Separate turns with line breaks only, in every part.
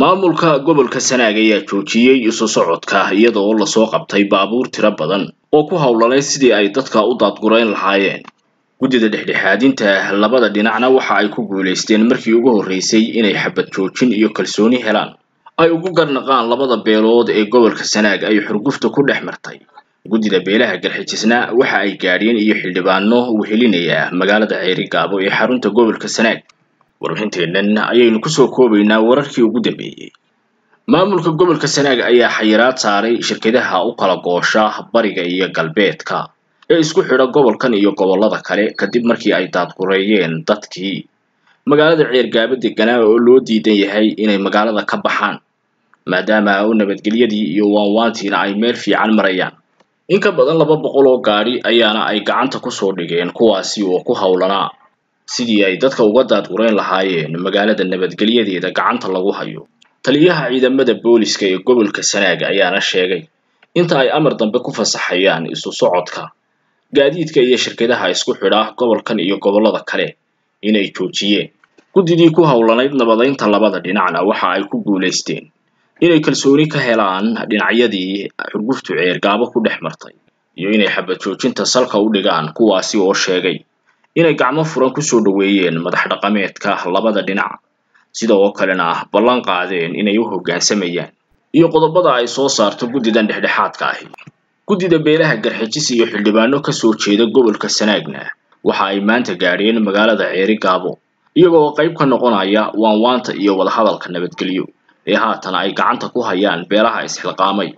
maamulka gobolka sanaag ayaa joojiyey isu socodka iyadoo lasoo qabtay baabuur tiro badan oo ku howlanay sidii ay dadka u daadgurayn lahaayeen guddida dhexdhexaadinta labada dhinacna waxa ay ku guulaysteen markii ugu horreysay inay xabad joojin iyo kalsooni helaan ay ugu garnaqaan labada beelood ee gobolka sanaag ay xurgufta ku dhex martay guddida beelaha garxijisna waxa ay gaadheen iyo xildhibaano wehelinaya magaalada ceerigaabo ee xarunta gobolka sanaag warbixinteenan ayaynu kusoo koobaynaa wararkii ugu dambeeyey maamulka gobolka sanaag ayaa xayiraad saaray shirkadaha u kala goosha bariga iyo galbeedka ee isku xidha gobolkan iyo gobollada kale kadib markii ay daadgureeyeen dadkii magaalada ceergaaba deganaa oo loo diidan yahay inay magaalada ka baxaan maadaama u nabadgelyadii iyo waanwaantiina ay meel fiican marayaan in ka badan laba boqol oo gaadhi ayaana ay gacanta ku soo dhigeen kuwaasi oo ku howlanaa sidii ay dadka uga daadgurayn lahaayeen magaalada nabadgelyadeeda gacanta lagu hayo taliyaha ciidamada booliska ee gobolka sanaag ayaana sheegay inta ay amar dambe ku fasaxayaan isu socodka gaadiidka iyo shirkadaha isku xidha gobolkan iyo gobollada kale inay joojiyeen guddidii ku howlanayd nabadaynta labada dhinacna waxa ay ku guulaysteen inay kalsooni ka helaan dhinacyadii xurguftu ceergaabo ku dhex martay iyo inay xabad joojinta salka u dhigaan kuwaasi oo sheegay inay gacmo furan kusoo dhoweeyeen madax dhaqameedka labada dhinac sida oo kalena ah ballan qaadeen inay u hoggaansamayaan iyo qodobada ay soo saarto guddidan dhexdhexaadka ahi guddida beelaha garxajis iyo xildhibaano kasoo jeeda gobolka sanaagna waxa ay maanta gaadheen magaalada ceeri gaabo iyagoo qayb ka noqonaya waanwaanta iyo wadahadalka nabadgelyo ee haatan ay gacanta ku hayaan beelaha isxilqaamay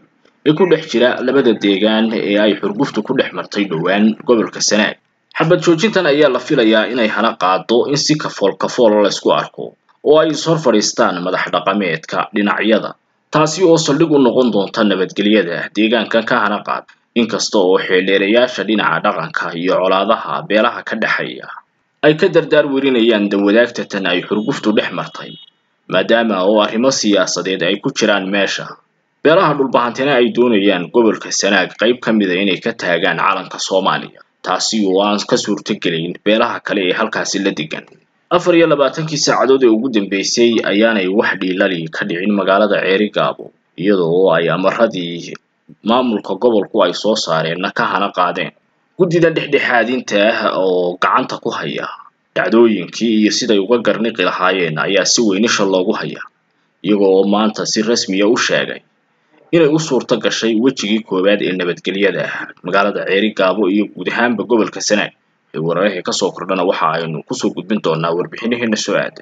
ee ku dhex jira labada deegaan ee ay xurguftu ku dhex martay dhowaan gobolka sanaag xabad joojintan ayaa la filayaa inay hana qaado in si kafool kafool la isku arko oo ay ishor fadhiistaan madax dhaqameedka dhinacyada taasi oo saldhig u noqon doonta nabadgelyada deegaankan ka hana qaad inkasta oo xeeldheerayaasha dhinaca dhaqanka iyo colaadaha beelaha ka dhexeeya ay ka dardaar werinayaan dawadaagta tan ay xurguftu dhex martay maadaama oo arrimo siyaasadeed ay ku jiraan meesha beelaha dhulbahantina ay doonayaan gobolka sanaag qayb ka mida inay ka taagaan calanka soomaaliya taasi oo aan ka suurtogelayn beelaha kale ee halkaasi la degan afar iyo labaatankii saacadood ee ugu dambeysay ayaanay wax dhiilali ka dhicin magaalada ceeri gaabo iyadoo ay amaradii maamulka gobolku ay soo saareenna ka hana qaadeen guddidan dhexdhexaadinta ah oo gacanta ku haya dhacdooyinkii iyo siday uga garniqi lahaayeen ayaa si weynisha loogu haya iyagoo oo maanta si rasmiya ah u sheegay inay u suurto gashay wejigii koowaad ee nabadgelyada ah magaalada ceeri gaabo iyo guud ahaanba gobolka sanaag ee weerarihii ka soo kordhana waxa aynu kusoo gudbin doonaa warbixinaheena soo aadan